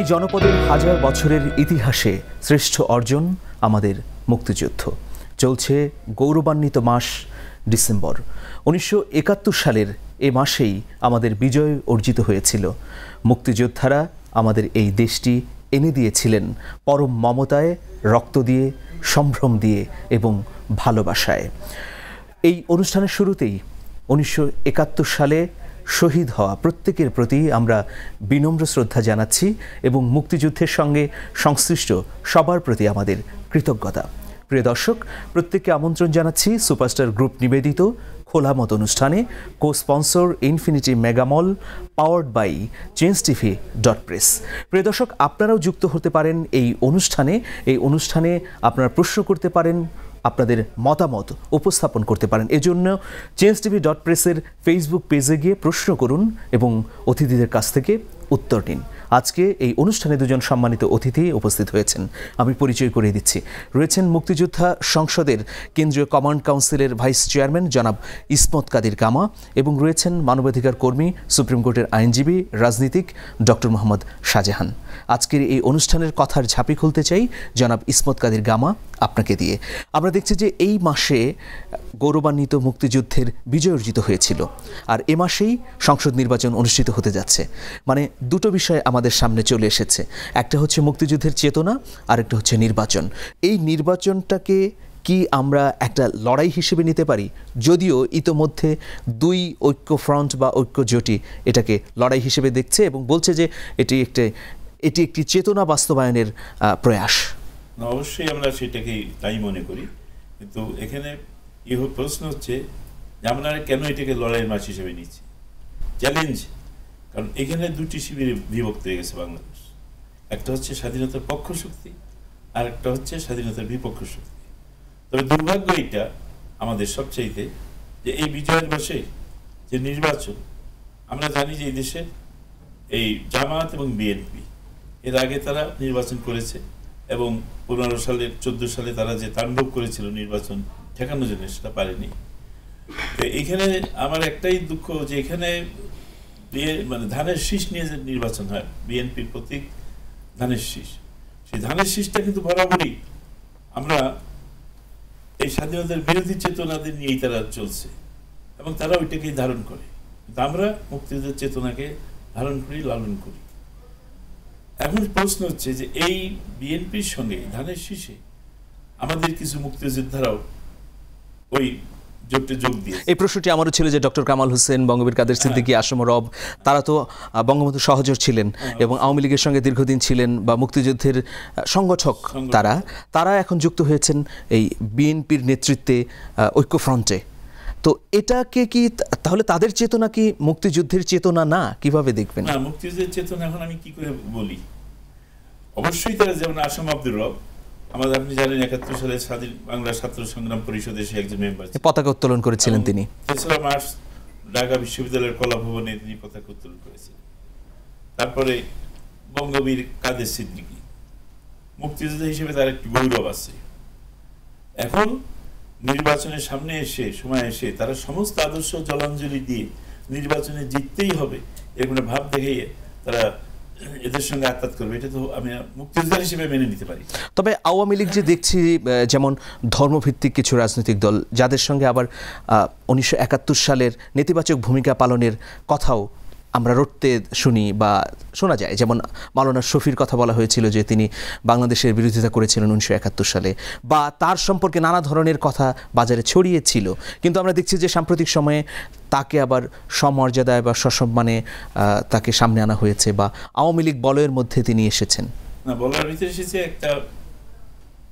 এই জনপদের হাজার বছরের ইতিহাসে শ্রেষ্ঠ অর্জন আমাদের মুক্তিযুদ্ধ চলছে গৌরবান্বিত মাস ডিসেম্বর উনিশশো সালের এ মাসেই আমাদের বিজয় অর্জিত হয়েছিল মুক্তিযোদ্ধারা আমাদের এই দেশটি এনে দিয়েছিলেন পরম মমতায় রক্ত দিয়ে সম্ভ্রম দিয়ে এবং ভালোবাসায় এই অনুষ্ঠানের শুরুতেই উনিশশো সালে শহীদ হওয়া প্রত্যেকের প্রতি আমরা বিনম্র শ্রদ্ধা জানাচ্ছি এবং মুক্তিযুদ্ধের সঙ্গে সংশ্লিষ্ট সবার প্রতি আমাদের কৃতজ্ঞতা প্রিয় দর্শক প্রত্যেককে আমন্ত্রণ জানাচ্ছি সুপারস্টার গ্রুপ নিবেদিত খোলা মত অনুষ্ঠানে co sponsor Infinity Mega Mall powered by Change TV dot press প্রিয় দর্শক আপনারাও যুক্ত হতে পারেন এই অনুষ্ঠানে এই অনুষ্ঠানে আপনারা প্রশ্ন করতে পারেন আপনাদের মতামত উপস্থাপন করতে পারেন এজন্য চেঞ্জ টিভি ডট প্রেসের ফেসবুক পেজে গিয়ে প্রশ্ন করুন এবং অতিথিদের কাছ থেকে উত্তর নিন আজকে এই অনুষ্ঠানে দুজন সম্মানিত অতিথি উপস্থিত হয়েছেন আমি পরিচয় করিয়ে দিচ্ছি রয়েছেন মুক্তিযোদ্ধা সংসদের কেন্দ্রীয় কমান্ড কাউন্সিলের ভাইস চেয়ারম্যান জনাব ইসমত কাদির কামা এবং রয়েছেন মানবাধিকার কর্মী সুপ্রিম কোর্টের আইনজীবী রাজনীতিক ডক্টর মোহাম্মদ শাহজাহান আজকের এই অনুষ্ঠানের কথার ঝাঁপি খুলতে চাই জনাব ইসমত কাদির গামা আপনাকে দিয়ে আমরা দেখছি যে এই মাসে গৌরবান্বিত মুক্তিযুদ্ধের বিজয় অর্জিত হয়েছিল আর এ মাসেই সংসদ নির্বাচন অনুষ্ঠিত হতে যাচ্ছে মানে দুটো বিষয় আমাদের সামনে চলে এসেছে একটা হচ্ছে মুক্তিযুদ্ধের চেতনা আরেকটা হচ্ছে নির্বাচন এই নির্বাচনটাকে কি আমরা একটা লড়াই হিসেবে নিতে পারি যদিও ইতোমধ্যে দুই ঐক্য ফ্রন্ট বা ঐক্য জোটি এটাকে লড়াই হিসেবে দেখছে এবং বলছে যে এটি একটি এটি একটি চেতনা বাস্তবায়নের প্রয়াস অবশ্যই আমরা সেটাকেই তাই মনে করি কিন্তু এখানে প্রশ্ন হচ্ছে যে আমরা কেন এটাকে লড়াইয়ের মাছ হিসেবে নিচ্ছি চ্যালেঞ্জ কারণ এখানে দুটি শিবিরে বিভক্ত হয়ে গেছে বাংলাদেশ একটা হচ্ছে স্বাধীনতার পক্ষ শক্তি আর একটা হচ্ছে স্বাধীনতার বিপক্ষ শক্তি তবে দুর্ভাগ্য এটা আমাদের সবচাইতে যে এই বিজয়ের বসে যে নির্বাচন আমরা জানি যে এই দেশে এই জামাত এবং বিএনপি এর আগে তারা নির্বাচন করেছে এবং পনেরো সালে চোদ্দো সালে তারা যে তাণ্ডব করেছিল নির্বাচন ঠেকানোর জন্য সেটা পারেনি তো এখানে আমার একটাই দুঃখ যে এখানে মানে ধানের শীষ নিয়ে যে নির্বাচন হয় বিএনপির প্রতীক ধানের শীষ সেই ধানের শীষটা কিন্তু বরাবরই আমরা এই স্বাধীনতার বিরোধী চেতনাদের নিয়েই তারা চলছে এবং তারা ওইটাকেই ধারণ করে কিন্তু আমরা মুক্তিযুদ্ধের চেতনাকে ধারণ করি লালন করি এখন প্রশ্ন হচ্ছে যে এই বিএনপির সঙ্গে ধানের শীষে আমাদের কিছু মুক্তিযোদ্ধারাও ওই এই প্রশ্নটি আমারও ছিল যে ডক্টর কামাল হোসেন বঙ্গবীর কাদের সিদ্দিকী আসম রব তারা তো বঙ্গবন্ধু সহজর ছিলেন হ্যাঁ। এবং আওয়ামী লীগের সঙ্গে দীর্ঘদিন ছিলেন বা মুক্তিযুদ্ধের সংগঠক তারা তারা এখন যুক্ত হয়েছেন এই বিএনপির নেতৃত্বে ঐক্যফ্রন্টে তো এটাকে কি তাহলে তাদের চেতনা কি মুক্তিযুদ্ধের চেতনা না কিভাবে দেখবেন মুক্তিযুদ্ধের চেতনা এখন আমি কি করে বলি অবশ্যই তারা যেমন আসম আব্দুর রব আমাদের আপনি জানেন একাত্তর সালে স্বাধীন বাংলা ছাত্র সংগ্রাম পরিষদের সে একজন মেম্বার পতাকা উত্তোলন করেছিলেন তিনি তেসরা মার্চ ঢাকা বিশ্ববিদ্যালয়ের তিনি পতাকা উত্তোলন করেছেন তারপরে বঙ্গবীর কাদের সিদ্দিকি মুক্তিযোদ্ধা হিসেবে তার একটি গৌরব আছে এখন নির্বাচনের সামনে এসে সময় এসে তারা সমস্ত আদর্শ জলাঞ্জলি দিয়ে নির্বাচনে জিততেই হবে এরকম ভাব দেখিয়ে তারা এদের সঙ্গে করবে এটা তো আমি হিসেবে মেনে নিতে পারি তবে আওয়ামী লীগ যে দেখছি যেমন ধর্মভিত্তিক কিছু রাজনৈতিক দল যাদের সঙ্গে আবার উনিশশো সালের নেতিবাচক ভূমিকা পালনের কথাও আমরা রটতে শুনি বা শোনা যায় যেমন মালানা শফির কথা বলা হয়েছিল যে তিনি বাংলাদেশের বিরোধিতা করেছিলেন উনিশশো একাত্তর সালে বা তার সম্পর্কে নানা ধরনের কথা বাজারে ছড়িয়েছিল কিন্তু আমরা দেখছি যে সাম্প্রতিক সময়ে তাকে আবার সমর্যাদায় বা সসম্মানে তাকে সামনে আনা হয়েছে বা আওয়ামী লীগ বলয়ের মধ্যে তিনি এসেছেন না বলার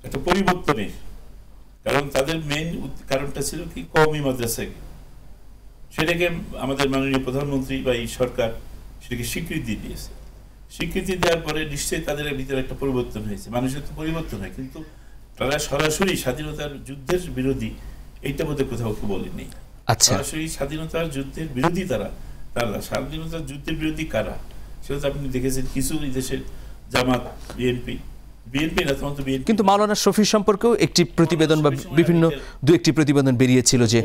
একটা পরিবর্তনের কারণ তাদের মেন কারণটা ছিল কি কওমি মাদ্রাসাকে সেটাকে আমাদের মাননীয় প্রধানমন্ত্রী বা এই সরকার সেটাকে স্বীকৃতি দিয়েছে স্বীকৃতি দেওয়ার পরে নিশ্চয়ই তাদের ভিতরে একটা পরিবর্তন হয়েছে মানুষের তো পরিবর্তন হয় কিন্তু তারা সরাসরি স্বাধীনতার যুদ্ধের বিরোধী এইটা বোধ কোথাও কেউ বলেনি আচ্ছা। সরাসরি স্বাধীনতার যুদ্ধের বিরোধী তারা তারা স্বাধীনতার যুদ্ধের বিরোধী কারা সেটা তো আপনি দেখেছেন কিছু দেশের জামাত বিএনপি কিন্তু মাওলানা শফি সম্পর্কেও একটি প্রতিবেদন বা বিভিন্ন দু একটি প্রতিবেদন বেরিয়েছিল যে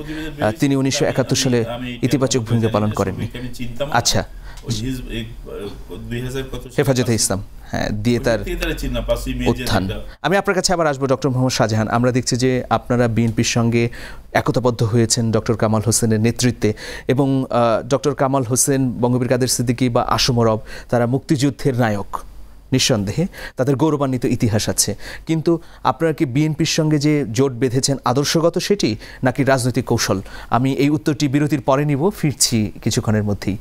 তিনি উনিশশো একাত্তর সালে ইতিবাচক ভূমিকা পালন করেননি আচ্ছা হেফাজতে ইসলাম হ্যাঁ দিয়ে তার উত্থান আমি আপনার কাছে আবার আসবো ডক্টর মোহাম্মদ শাহজাহান আমরা দেখছি যে আপনারা বিএনপির সঙ্গে একতাবদ্ধ হয়েছেন ডক্টর কামাল হোসেনের নেতৃত্বে এবং ডক্টর কামাল হোসেন বঙ্গবীর কাদের সিদ্দিকী বা আশুমরব তারা মুক্তিযুদ্ধের নায়ক নিঃসন্দেহে তাদের গৌরবান্বিত ইতিহাস আছে কিন্তু আপনারা কি বিএনপির সঙ্গে যে জোট বেঁধেছেন আদর্শগত সেটি নাকি রাজনৈতিক কৌশল আমি এই উত্তরটি বিরতির পরে নিব ফিরছি কিছুক্ষণের মধ্যেই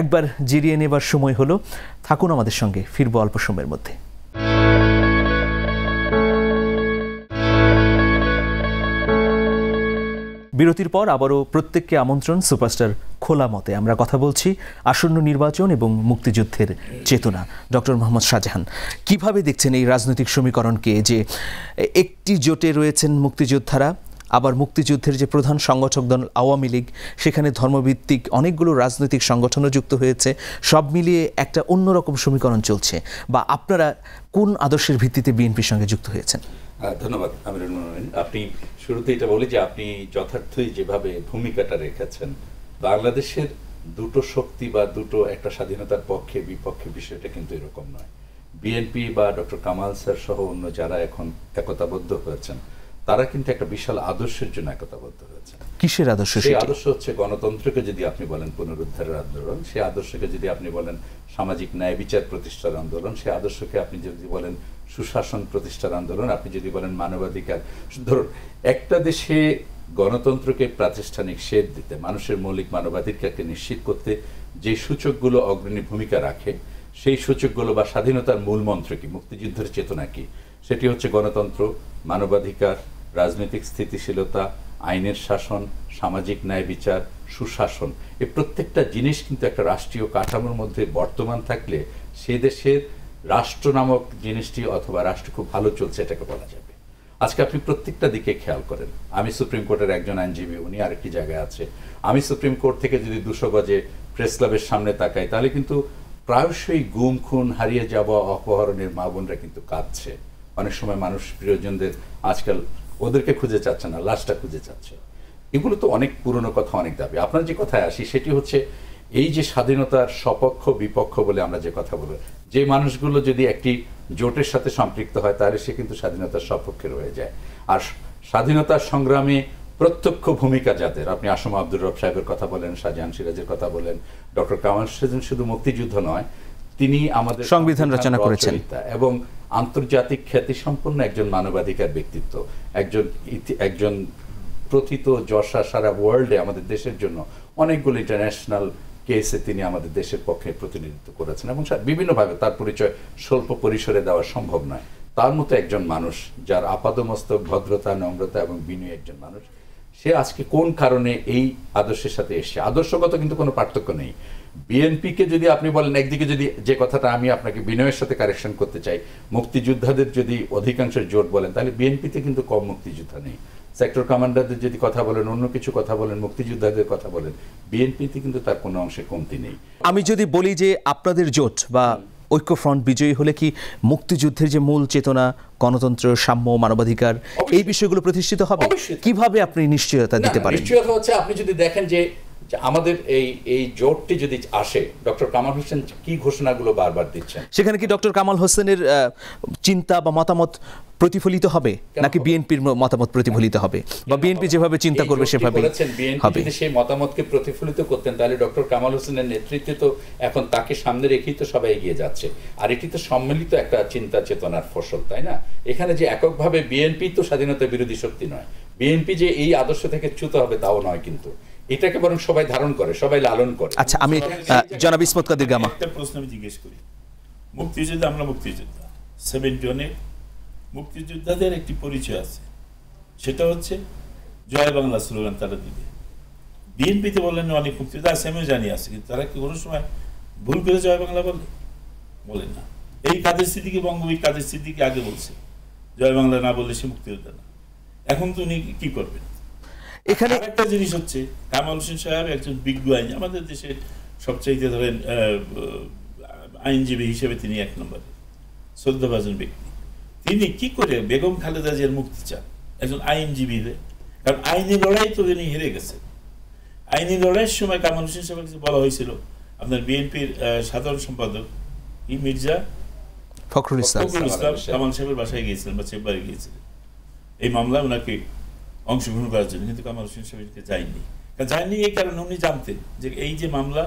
একবার জিরিয়ে নেবার সময় হলো থাকুন আমাদের সঙ্গে ফিরব অল্প সময়ের মধ্যে বিরতির পর আবারও প্রত্যেককে আমন্ত্রণ সুপারস্টার খোলা মতে আমরা কথা বলছি আসন্ন নির্বাচন এবং মুক্তিযুদ্ধের চেতনা ডক্টর মোহাম্মদ শাহজাহান কিভাবে দেখছেন এই রাজনৈতিক সমীকরণকে যে একটি জোটে রয়েছেন মুক্তিযোদ্ধারা আবার মুক্তিযুদ্ধের যে প্রধান সংগঠক দল আওয়ামী লীগ সেখানে ধর্মভিত্তিক অনেকগুলো রাজনৈতিক সংগঠনও যুক্ত হয়েছে সব মিলিয়ে একটা অন্যরকম সমীকরণ চলছে বা আপনারা কোন আদর্শের ভিত্তিতে বিএনপির সঙ্গে যুক্ত হয়েছেন ধন্যবাদ আমিরুল আপনি শুরুতে এটা বলি যে আপনি যথার্থই যেভাবে ভূমিকাটা রেখেছেন বাংলাদেশের দুটো শক্তি বা দুটো একটা স্বাধীনতার পক্ষে বিপক্ষে বিষয়টা কিন্তু এরকম নয় বিএনপি বা ডক্টর কামাল স্যার সহ অন্য যারা এখন একতাবদ্ধ হয়েছেন তারা কিন্তু একটা বিশাল আদর্শের জন্য একতাবদ্ধ হয়েছে কিসের আদর্শ সেই আদর্শ হচ্ছে গণতন্ত্রকে যদি আপনি বলেন পুনরুদ্ধারের আন্দোলন সেই আদর্শকে যদি আপনি বলেন সামাজিক ন্যায় বিচার প্রতিষ্ঠার আন্দোলন সেই আদর্শকে আপনি যদি বলেন সুশাসন প্রতিষ্ঠার আন্দোলন আপনি যদি বলেন মানবাধিকার ধরুন একটা দেশে গণতন্ত্রকে প্রাতিষ্ঠানিক শেদ দিতে মানুষের মৌলিক মানবাধিকারকে নিশ্চিত করতে যে সূচকগুলো অগ্রণী ভূমিকা রাখে সেই সূচকগুলো বা স্বাধীনতার মূল মন্ত্র কি মুক্তিযুদ্ধের চেতনা কি সেটি হচ্ছে গণতন্ত্র মানবাধিকার রাজনৈতিক স্থিতিশীলতা আইনের শাসন সামাজিক ন্যায় বিচার সুশাসন এ প্রত্যেকটা জিনিস কিন্তু একটা রাষ্ট্রীয় কাঠামোর মধ্যে বর্তমান থাকলে সে দেশের রাষ্ট্র নামক জিনিসটি অথবা রাষ্ট্র খুব ভালো চলছে এটাকে বলা যায় আজকে আপনি প্রত্যেকটা দিকে খেয়াল করেন আমি সুপ্রিম কোর্টের একজন আইনজীবী উনি আরেকটি জায়গায় আছে আমি সুপ্রিম কোর্ট থেকে যদি দুশো গজে প্রেস ক্লাবের সামনে তাকাই তাহলে কিন্তু প্রায়শই গুম খুন হারিয়ে যাওয়া অপহরণের মা বোনরা কিন্তু কাঁদছে অনেক সময় মানুষ প্রিয়জনদের আজকাল ওদেরকে খুঁজে চাচ্ছে না লাশটা খুঁজে চাচ্ছে এগুলো তো অনেক পুরনো কথা অনেক দাবি আপনার যে কথায় আসি সেটি হচ্ছে এই যে স্বাধীনতার সপক্ষ বিপক্ষ বলে আমরা যে কথা বলব যে মানুষগুলো যদি একটি জোটের সাথে সম্পৃক্ত হয় তাহলে সে কিন্তু স্বাধীনতার সপক্ষে রয়ে যায় আর স্বাধীনতার সংগ্রামে প্রত্যক্ষ ভূমিকা যাদের আপনি আসম আব্দুর রব সাহেবের কথা বলেন শাহজাহান সিরাজের কথা বলেন ডক্টর কামাল সেজন শুধু মুক্তিযুদ্ধ নয় তিনি আমাদের সংবিধান রচনা করেছেন এবং আন্তর্জাতিক খ্যাতি সম্পন্ন একজন মানবাধিকার ব্যক্তিত্ব একজন একজন প্রথিত যশা সারা ওয়ার্ল্ডে আমাদের দেশের জন্য অনেকগুলো ইন্টারন্যাশনাল কেসে তিনি আমাদের দেশের পক্ষে প্রতিনিধিত্ব করেছেন এবং বিভিন্নভাবে তার পরিচয় স্বল্প পরিসরে দেওয়া সম্ভব নয় তার মতো একজন মানুষ যার আপাদমস্তক ভদ্রতা নম্রতা এবং বিনয় একজন মানুষ সে আজকে কোন কারণে এই আদর্শের সাথে এসছে আদর্শগত কিন্তু কোনো পার্থক্য নেই বিএনপিকে যদি আপনি বলেন একদিকে যদি যে কথাটা আমি আপনাকে বিনয়ের সাথে কারেকশন করতে চাই মুক্তিযোদ্ধাদের যদি অধিকাংশের জোট বলেন তাহলে বিএনপিতে কিন্তু কম মুক্তিযোদ্ধা নেই সেক্টর কমান্ডারদের যদি কথা বলেন অন্য কিছু কথা বলেন মুক্তিযোদ্ধাদের কথা বলেন বিএনপিতে কিন্তু তার কোনো অংশে কমতি নেই আমি যদি বলি যে আপনাদের জোট বা ঐক্যফ্রন্ট বিজয়ী হলে কি মুক্তিযুদ্ধের যে মূল চেতনা গণতন্ত্র সাম্য মানবাধিকার এই বিষয়গুলো প্রতিষ্ঠিত হবে কিভাবে আপনি নিশ্চয়তা দিতে পারেন নিশ্চয়তা হচ্ছে আপনি যদি দেখেন যে যে আমাদের এই এই জোটটি যদি আসে ডক্টর কামাল হোসেন কি ঘোষণাগুলো বারবার দিচ্ছেন সেখানে কি ডক্টর কামাল হোসেনের চিন্তা বা মতামত প্রতিফলিত হবে নাকি বিএনপির মতামত প্রতিফলিত হবে বা বিএনপি যেভাবে চিন্তা করবে সেভাবে হবে সেই মতামতকে প্রতিফলিত করতেন তাহলে ডক্টর কামাল হোসেনের নেতৃত্বে তো এখন তাকে সামনে রেখেই তো সবাই এগিয়ে যাচ্ছে আর এটি তো সম্মিলিত একটা চিন্তা চেতনার ফসল তাই না এখানে যে এককভাবে বিএনপি তো স্বাধীনতা বিরোধী শক্তি নয় বিএনপি যে এই আদর্শ থেকে চ্যুত হবে তাও নয় কিন্তু এটাকে বরং সবাই ধারণ করে সবাই লালন করে আচ্ছা আমি জনাব ইসমত কাদের গামা একটা প্রশ্ন আমি জিজ্ঞেস করি মুক্তিযোদ্ধা আমরা মুক্তিযোদ্ধা সেভেন ওয়ানের মুক্তিযোদ্ধাদের একটি পরিচয় আছে সেটা হচ্ছে জয় বাংলা স্লোগান তারা দিবে বিএনপিতে বললেন অনেক মুক্তিযোদ্ধা আছে আমিও জানি আছে কিন্তু তারা কি কোনো সময় ভুল করে জয় বাংলা বলে বলে না এই কাদের স্মৃতিকে বঙ্গবীর কাদের স্মৃতিকে আগে বলছে জয় বাংলা না বললে সে মুক্তিযোদ্ধা না এখন তো উনি কী করবেন এখানে একটা জিনিস হচ্ছে কামাল হোসেন সাহেব একজন বিজ্ঞ আইন আমাদের দেশে সবচেয়ে ধরেন আইনজীবী হিসেবে তিনি এক নম্বরে শ্রদ্ধাভাজন ব্যক্তি তিনি কি করে বেগম খালেদা জিয়ার মুক্তি চান একজন আইনজীবী হয়ে কারণ আইনি লড়াই তো তিনি হেরে গেছেন আইনি লড়াইয়ের সময় কামাল হোসেন সাহেবের কাছে বলা হয়েছিল আপনার বিএনপির সাধারণ সম্পাদক ই মির্জা ফখরুল ইসলাম ফখরুল ইসলাম কামাল সাহেবের বাসায় গিয়েছিলেন বা চেম্বারে গিয়েছিলেন এই মামলা ওনাকে অংশগ্রহণ করার জন্য কিন্তু কামাল হোসেন সাহেবকে যায়নি যায়নি এই কারণে উনি জানতেন যে এই যে মামলা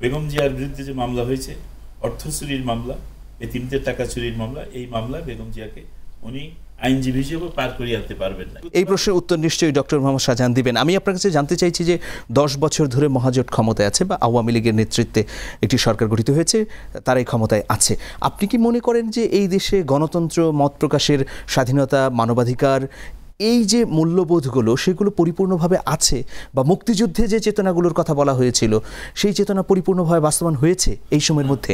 বেগম জিয়ার বিরুদ্ধে যে মামলা হয়েছে অর্থ চুরির মামলা তিনটে টাকা চুরির মামলা এই মামলা বেগম জিয়াকে উনি আইনজীবী হিসেবে পার করিয়ে আনতে পারবেন না এই প্রশ্নের উত্তর নিশ্চয়ই ডক্টর মোহাম্মদ শাহজাহান দিবেন আমি আপনার কাছে জানতে চাইছি যে দশ বছর ধরে মহাজোট ক্ষমতায় আছে বা আওয়ামী লীগের নেতৃত্বে একটি সরকার গঠিত হয়েছে তারাই ক্ষমতায় আছে আপনি কি মনে করেন যে এই দেশে গণতন্ত্র মত প্রকাশের স্বাধীনতা মানবাধিকার এই যে মূল্যবোধগুলো সেগুলো পরিপূর্ণভাবে আছে বা মুক্তিযুদ্ধে যে চেতনাগুলোর কথা বলা হয়েছিল সেই চেতনা পরিপূর্ণভাবে বাস্তবায়ন হয়েছে এই সময়ের মধ্যে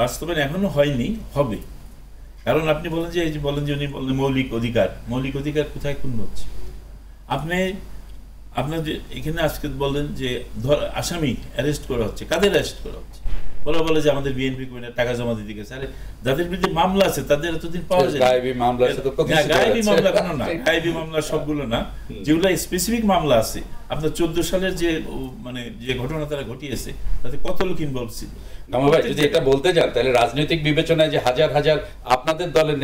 বাস্তবায়ন এখনো হয়নি হবে কারণ আপনি বলেন যে এই যে বলেন যে উনি বলেন মৌলিক অধিকার মৌলিক অধিকার কোথায় ক্ষুণ্ণ হচ্ছে আপনি আপনার যে এখানে আজকে বলেন যে ধর আসামি অ্যারেস্ট করা হচ্ছে কাদের অ্যারেস্ট করা হচ্ছে বলা বলে যে আমাদের বিএনপি টাকা জমা দিতে গেছে আরে যাদের বিরুদ্ধে মামলা আছে তাদের এতদিন পাওয়া যায় গায়েবী মামলা আছে তো গায়েবী মামলা কোনো না গায়েবী মামলা সবগুলো না যেগুলো স্পেসিফিক মামলা আছে আপনার চোদ্দ সালের যে মানে যে ঘটনা তারা ঘটিয়েছে তাতে কত লোক ইনভলভ ছিল যদি এটা বলতে যান তাহলে রাজনৈতিক বিবেচনায় যে হাজার হাজার আপনাদের দলের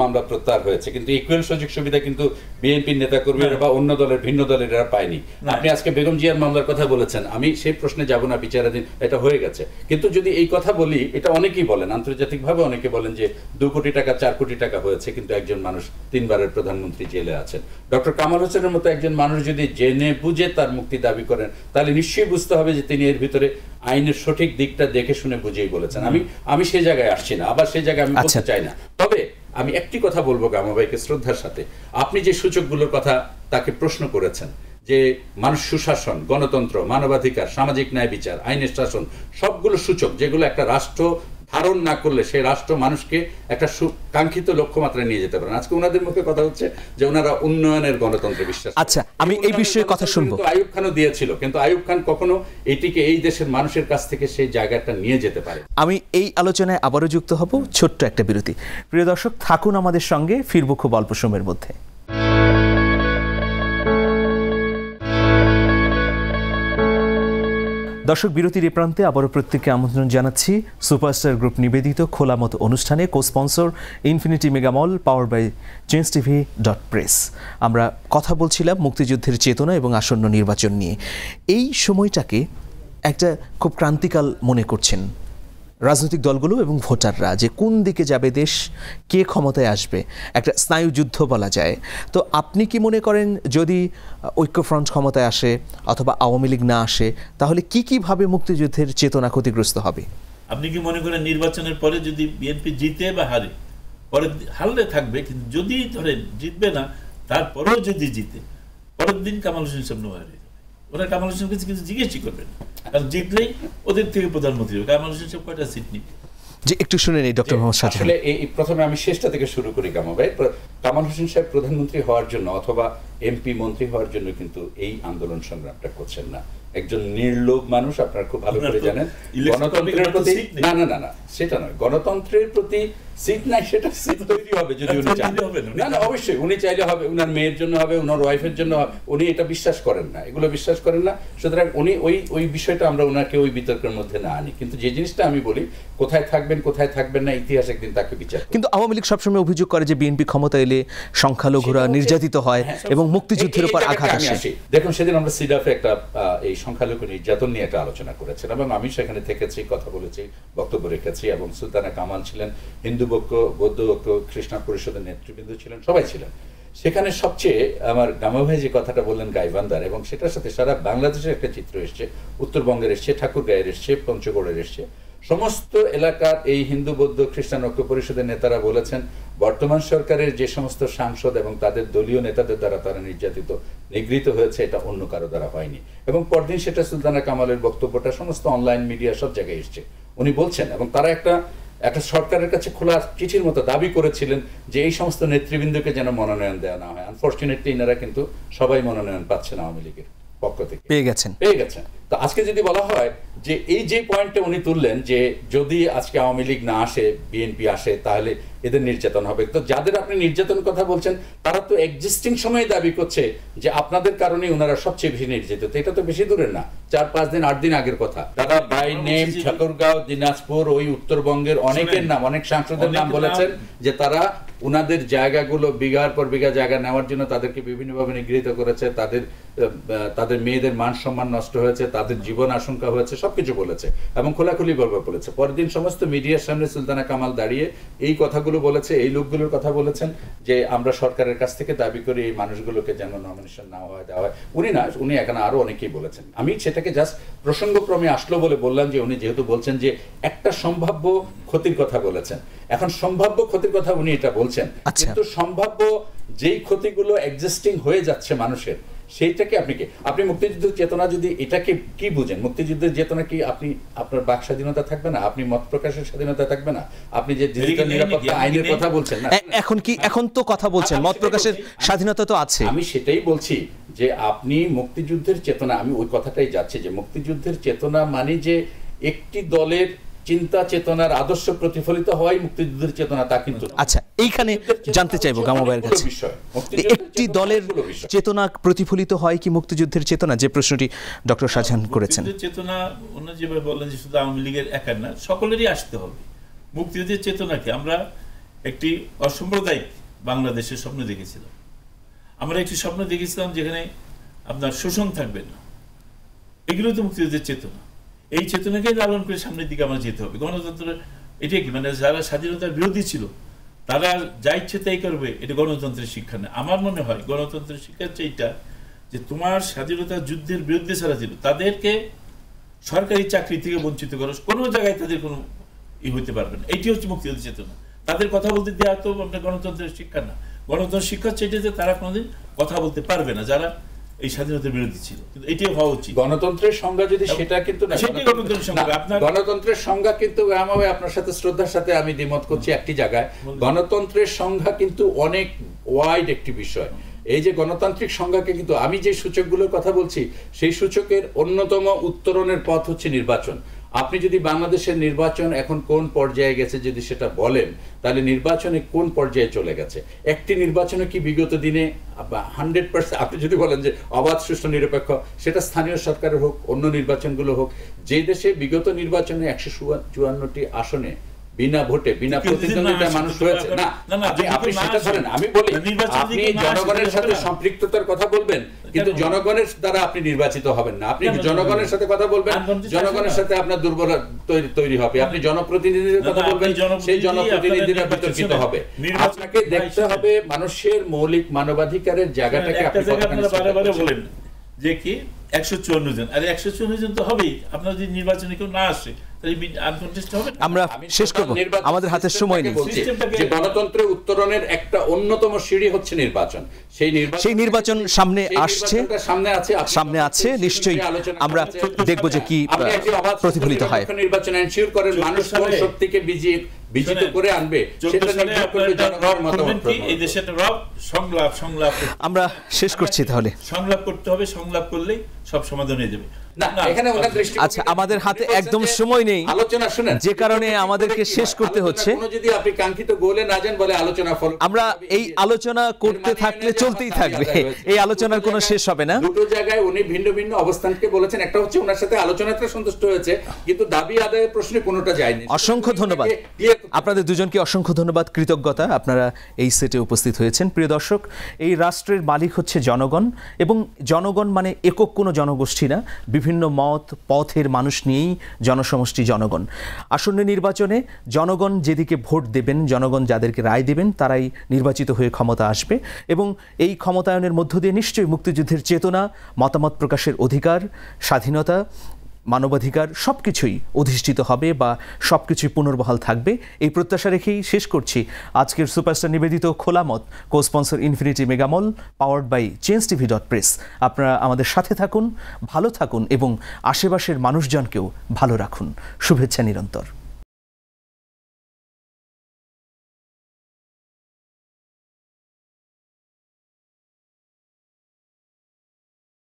মামলা প্রত্যাহার হয়েছে কিন্তু ইকুয়াল সুযোগ সুবিধা কিন্তু হ্যাঁ। বা অন্য দলের ভিন্ন দলের এরা পায়নি আপনি আজকে বেগম জিয়ার মামলার কথা বলেছেন আমি সেই প্রশ্নে যাব না বিচারাধীন এটা হয়ে গেছে কিন্তু যদি এই কথা বলি এটা অনেকেই বলেন আন্তর্জাতিকভাবে অনেকে বলেন যে দু কোটি টাকা চার কোটি টাকা হয়েছে কিন্তু একজন মানুষ তিনবারের প্রধানমন্ত্রী জেলে আছেন ডক্টর কামাল হোসেনের মতো একজন মানুষ যদি জেনে বুঝে তার মুক্তি দাবি করেন তাহলে নিশ্চয়ই বুঝতে হবে যে তিনি এর ভিতরে আইনের সঠিক দিকটা দেখে শুনে বুঝেই বলেছেন আমি আমি সেই জায়গায় আসছি না আবার সেই জায়গায় আমি বলতে আচ্ছা। চাই না তবে আমি একটি কথা বলবো গামাবাইকে শ্রদ্ধার সাথে আপনি যে সূচকগুলোর কথা তাকে প্রশ্ন করেছেন যে মানুষ সুশাসন গণতন্ত্র মানবাধিকার সামাজিক ন্যায় বিচার আইনের শাসন সবগুলো সূচক যেগুলো একটা রাষ্ট্র ধারণ না করলে সেই রাষ্ট্র মানুষকে একটা সুকাঙ্ক্ষিত লক্ষ্যমাত্রায় নিয়ে যেতে পারে আজকে ওনাদের মুখে কথা হচ্ছে যে ওনারা উন্নয়নের গণতন্ত্রে বিশ্বাস আচ্ছা আমি এই বিষয়ে কথা শুনবো আয়ুব খানও দিয়েছিল কিন্তু আয়ুব খান কখনো এটিকে এই দেশের মানুষের কাছ থেকে সেই জায়গাটা নিয়ে যেতে পারে আমি এই আলোচনায় আবারও যুক্ত হব ছোট্ট একটা বিরতি প্রিয় দর্শক থাকুন আমাদের সঙ্গে ফিরবো খুব অল্প সময়ের মধ্যে দর্শক বিরতির এ প্রান্তে আবারও প্রত্যেককে আমন্ত্রণ জানাচ্ছি সুপারস্টার গ্রুপ নিবেদিত খোলা মতো অনুষ্ঠানে co sponsor Infinity Mega Mall power by Change TV dot press আমরা কথা বলছিলাম মুক্তিযুদ্ধের চেতনা এবং আসন্ন নির্বাচন নিয়ে এই সময়টাকে একটা খুব ক্রান্তিকাল মনে করছেন রাজনৈতিক দলগুলো এবং ভোটাররা যে কোন দিকে যাবে দেশ কে ক্ষমতায় আসবে একটা স্নায়ুযুদ্ধ বলা যায় তো আপনি কি মনে করেন যদি ঐক্যফ্রন্ট ক্ষমতায় আসে অথবা আওয়ামী লীগ না আসে তাহলে কি কিভাবে মুক্তিযুদ্ধের চেতনা ক্ষতিগ্রস্ত হবে আপনি কি মনে করেন নির্বাচনের পরে যদি বিএনপি জিতে বা হারে পরে হারলে থাকবে কিন্তু যদি ধরেন জিতবে না তারপরেও যদি জিতে পরের দিন কামাল হোসেন সামনে হারে ওরা কামাল হোসেন কাছে কিছু জিজ্ঞেসই করবেন কারণ জিতলেই ওদের থেকে প্রধানমন্ত্রী হবে কামাল হোসেন সব কয়টা সিট নিবে যে একটু শুনে নেই ডক্টর মোহাম্মদ আসলে এই প্রথমে আমি শেষটা থেকে শুরু করি কামাবাই কামাল হোসেন সাহেব প্রধানমন্ত্রী হওয়ার জন্য অথবা এমপি মন্ত্রী হওয়ার জন্য কিন্তু এই আন্দোলন সংগ্রামটা করছেন না একজন নির্লোভ মানুষ আপনার খুব ভালো করে জানেন গণতন্ত্রের প্রতি না না না না সেটা নয় গণতন্ত্রের প্রতি সিট নাই সেটা সিট তৈরি হবে যদি উনি আচ্ছা, চান না না অবশ্যই উনি চাইলে হবে উনার মেয়ের জন্য হবে উনার ওয়াইফের জন্য হবে উনি এটা বিশ্বাস করেন না এগুলো বিশ্বাস করেন না সুতরাং উনি ওই ওই বিষয়টা আমরা ওনাকে ওই বিতর্কের মধ্যে না আনি কিন্তু যে জিনিসটা আমি বলি কোথায় থাকবেন কোথায় থাকবেন না ইতিহাস একদিন তাকে বিচার কিন্তু আওয়ামী লীগ সবসময় অভিযোগ করে যে বিএনপি ক্ষমতা এলে সংখ্যালঘুরা নির্যাতিত হয় হ্যাঁ, এবং মুক্তিযুদ্ধের উপর আঘাত আসে দেখুন সেদিন আমরা সিডাফে একটা এই সংখ্যালঘু নির্যাতন নিয়ে এটা আলোচনা করেছেন এবং আমি সেখানে থেকেছি কথা বলেছি বক্তব্য রেখেছি এবং সুলতানা কামাল ছিলেন হিন্দু বক্ষ বৌদ্ধ বক্ষ কৃষ্ণা পরিষদের নেতৃবৃন্দ ছিলেন সবাই ছিলেন সেখানে সবচেয়ে আমার গামা যে কথাটা বললেন গাইবান্দার এবং সেটার সাথে সারা বাংলাদেশের একটা চিত্র এসছে উত্তরবঙ্গের এসছে ঠাকুরগাঁয়ের এসছে পঞ্চগড়ের এসছে সমস্ত এলাকার এই হিন্দু বৌদ্ধ খ্রিস্টান ঐক্য পরিষদের নেতারা বলেছেন বর্তমান সরকারের যে সমস্ত সাংসদ এবং তাদের দলীয় নেতাদের দ্বারা তারা নির্যাতিত নিগৃহীত হয়েছে এটা অন্য কারো দ্বারা হয়নি এবং পরদিন সেটা সুলতানা কামালের বক্তব্যটা সমস্ত অনলাইন মিডিয়া সব জায়গায় এসছে উনি বলছেন এবং তারা একটা একটা সরকারের কাছে খোলা চিঠির মতো দাবি করেছিলেন যে এই সমস্ত নেতৃবৃন্দকে যেন মনোনয়ন দেওয়া না হয় আনফর্চুনেটলি এনারা কিন্তু সবাই মনোনয়ন পাচ্ছেন আওয়ামী লীগের পক্ষ থেকে পেয়ে গেছেন পেয়ে গেছেন তো আজকে যদি বলা হয় যে এই যে পয়েন্টটা উনি তুললেন যে যদি আজকে আওয়ামী লীগ না আসে বিএনপি আসে তাহলে এদের নির্যাতন হবে তো যাদের আপনি নির্যাতন কথা বলছেন তারা তো এক্সিস্টিং সময়ে দাবি করছে যে আপনাদের কারণে ওনারা সবচেয়ে বেশি নির্যাতিত এটা তো বেশি দূরের না চার পাঁচ দিন আট দিন আগের কথা তারা বাই নেম ঠাকুরগাঁও দিনাজপুর ওই উত্তরবঙ্গের অনেকের নাম অনেক সাংসদের নাম বলেছেন যে তারা ওনাদের জায়গাগুলো বিঘার পর বিঘা জায়গা নেওয়ার জন্য তাদেরকে বিভিন্নভাবে নিগৃহীত করেছে তাদের তাদের মেয়েদের মান সম্মান নষ্ট হয়েছে তাদের জীবন আশঙ্কা হয়েছে সবকিছু বলেছে এবং খোলাখুলি বলবার বলেছে পরের দিন সমস্ত মিডিয়ার সামনে সুলতানা কামাল দাঁড়িয়ে এই কথাগুলো বলেছে এই লোকগুলোর কথা বলেছেন যে আমরা সরকারের কাছ থেকে দাবি করি এই মানুষগুলোকে যেন নমিনেশন না হয় দেওয়া হয় উনি না উনি এখানে আরও অনেকেই বলেছেন আমি সেটাকে জাস্ট প্রসঙ্গক্রমে আসলো বলে বললাম যে উনি যেহেতু বলছেন যে একটা সম্ভাব্য ক্ষতির কথা বলেছেন এখন সম্ভাব্য ক্ষতির কথা উনি এটা বলছেন আচ্ছা। কিন্তু সম্ভাব্য যেই ক্ষতিগুলো এক্সিস্টিং হয়ে যাচ্ছে মানুষের সেইটাকে আপনি কি আপনি মুক্তিযুদ্ধের চেতনা যদি এটাকে কি বুঝেন মুক্তিযুদ্ধের চেতনা কি আপনি আপনার বাক স্বাধীনতা থাকবে না আপনি মত প্রকাশের স্বাধীনতা থাকবে না আপনি যে ডিজিটাল নিরাপত্তা আইনের কথা বলছেন না এখন কি এখন তো কথা বলছেন মত প্রকাশের স্বাধীনতা তো আছে আমি সেটাই বলছি যে আপনি মুক্তিযুদ্ধের চেতনা আমি ওই কথাটাই যাচ্ছি যে মুক্তিযুদ্ধের চেতনা মানে যে একটি দলের চিন্তা চেতনার আদর্শ প্রতিফলিত হয় মুক্তিযুদ্ধের চেতনা তা কিন্তু আচ্ছা এইখানে জানতে চাইবো গামাবাইয়ের কাছে একটি দলের চেতনা প্রতিফলিত হয় কি মুক্তিযুদ্ধের চেতনা যে প্রশ্নটি ডক্টর সাজান করেছেন চেতনা অন্য যেভাবে বলেন যে শুধু আওয়ামী লীগের একার না সকলেরই আসতে হবে মুক্তিযুদ্ধের চেতনাকে আমরা একটি অসাম্প্রদায়িক বাংলাদেশের স্বপ্ন দেখেছিলাম আমরা একটি স্বপ্ন দেখেছিলাম যেখানে আপনার শোষণ থাকবে না এগুলো তো মুক্তিযুদ্ধের চেতনা এই চেতনাকে লালন করে সামনের দিকে আমার যেতে হবে গণতন্ত্র এটা কি মানে যারা স্বাধীনতার বিরোধী ছিল তারা যা ইচ্ছে তাই করবে এটা গণতন্ত্রের শিক্ষা না আমার মনে হয় গণতন্ত্রের শিক্ষা হচ্ছে এইটা যে তোমার স্বাধীনতা যুদ্ধের বিরুদ্ধে সারা ছিল তাদেরকে সরকারি চাকরি থেকে বঞ্চিত করো কোনো জায়গায় তাদের কোনো ই হইতে পারবে না এটি হচ্ছে মুক্তিযুদ্ধ চেতনা তাদের কথা বলতে দেওয়া তো আপনার গণতন্ত্রের শিক্ষা না গণতন্ত্র শিক্ষা হচ্ছে এটা যে তারা কোনোদিন কথা বলতে পারবে না যারা এই স্বাধীনতার বিরোধী ছিল কিন্তু এটাই হওয়া উচিত গণতন্ত্রের সংজ্ঞা যদি হ্যাঁ, সেটা কিন্তু গণতন্ত্রের সংজ্ঞা কিন্তু আপনার সাথে শ্রদ্ধার সাথে আমি দ্বিমত করছি একটি জায়গায় গণতন্ত্রের সংজ্ঞা কিন্তু অনেক ওয়াইড একটি বিষয় এই যে গণতান্ত্রিক সংজ্ঞাকে কিন্তু আমি যে সূচকগুলোর কথা বলছি সেই সূচকের অন্যতম উত্তরণের পথ হচ্ছে নির্বাচন আপনি যদি বাংলাদেশের নির্বাচন এখন কোন পর্যায়ে গেছে যদি সেটা বলেন তাহলে নির্বাচনে কোন পর্যায়ে চলে গেছে একটি নির্বাচনে কি বিগত দিনে হান্ড্রেড পার্সেন্ট আপনি যদি বলেন যে অবাধ সুষ্ঠু নিরপেক্ষ সেটা স্থানীয় সরকারের হোক অন্য নির্বাচনগুলো হোক যে দেশে বিগত নির্বাচনে একশো চুয়ান্নটি আসনে বিনা ভোটে বিনা প্রতিদ্বন্দ্বিতায় মানুষ হয়েছে না আপনি সেটা ধরেন আমি মানে বলি আপনি জনগণের সাথে সম্পৃক্ততার কথা বলবেন কিন্তু জনগণের দ্বারা আপনি নির্বাচিত হবেন না আপনি জনগণের সাথে কথা বলবেন জনগণের সাথে আপনার দুর্বল তৈরি হবে আপনি জনপ্রতিনিধিদের কথা বলবেন সেই জনপ্রতিনিধিরা বিতর্কিত হবে আপনাকে দেখতে হবে মানুষের মৌলিক মানবাধিকারের জায়গাটাকে আপনি বলেন যে কি একশো চুয়ান্ন জন আর একশো চুয়ান্ন জন তো হবেই আপনার যদি নির্বাচনে কেউ না আসে আমরা শেষ করব আমাদের হাতে সময় নেই যে গণতন্ত্রে উত্তরণের একটা অন্যতম সিঁড়ি হচ্ছে নির্বাচন সেই নির্বাচন সেই নির্বাচন সামনে আসছে সামনে আছে সামনে আছে নিশ্চয়ই আমরা দেখব যে কি প্রতিফলিত হয় নির্বাচন এনশিওর করেন মানুষ কোন করে আনবে এই সংলাপ সংলাপ আমরা শেষ করছি তাহলে সংলাপ করতে হবে সংলাপ করলেই সবসময় ধরে দেবে আচ্ছা।, আচ্ছা আমাদের হাতে একদম সময় নেই আলোচনা শুনেন যে কারণে আমাদেরকে শেষ করতে হচ্ছে যদি আপনি কাঙ্ক্ষিত গোলে না যান বলে আলোচনা আমরা এই আলোচনা করতে মানে থাকলে চলতেই থাকবে এই আলোচনার কোনো শেষ হবে না দুটো জায়গায় উনি ভিন্ন ভিন্ন অবস্থানকে বলেছেন একটা হচ্ছে ওনার সাথে আলোচনাতে সন্তুষ্ট হয়েছে কিন্তু দাবি আদায়ের প্রশ্নে কোনোটা যায়নি অসংখ্য ধন্যবাদ আপনাদের দুজনকে অসংখ্য ধন্যবাদ কৃতজ্ঞতা আপনারা এই সেটে উপস্থিত হয়েছেন প্রিয় দর্শক এই রাষ্ট্রের মালিক হচ্ছে জনগণ এবং জনগণ মানে একক কোনো জনগোষ্ঠী না বিভিন্ন বিভিন্ন মত পথের মানুষ নিয়েই জনসমষ্টি জনগণ আসন্ন নির্বাচনে জনগণ যেদিকে ভোট দেবেন জনগণ যাদেরকে রায় দেবেন তারাই নির্বাচিত হয়ে ক্ষমতা আসবে এবং এই ক্ষমতায়নের মধ্য দিয়ে নিশ্চয়ই মুক্তিযুদ্ধের চেতনা মতামত প্রকাশের অধিকার স্বাধীনতা মানবাধিকার সব কিছুই অধিষ্ঠিত হবে বা সব কিছুই পুনর্বহাল থাকবে এই প্রত্যাশা রেখেই শেষ করছি আজকের সুপারস্টার নিবেদিত খোলামত co sponsor Infinity Mega Mall powered by Change TV dot press আপনারা আমাদের সাথে থাকুন ভালো থাকুন এবং আশেপাশের মানুষজনকেও ভালো রাখুন শুভেচ্ছা নিরন্তর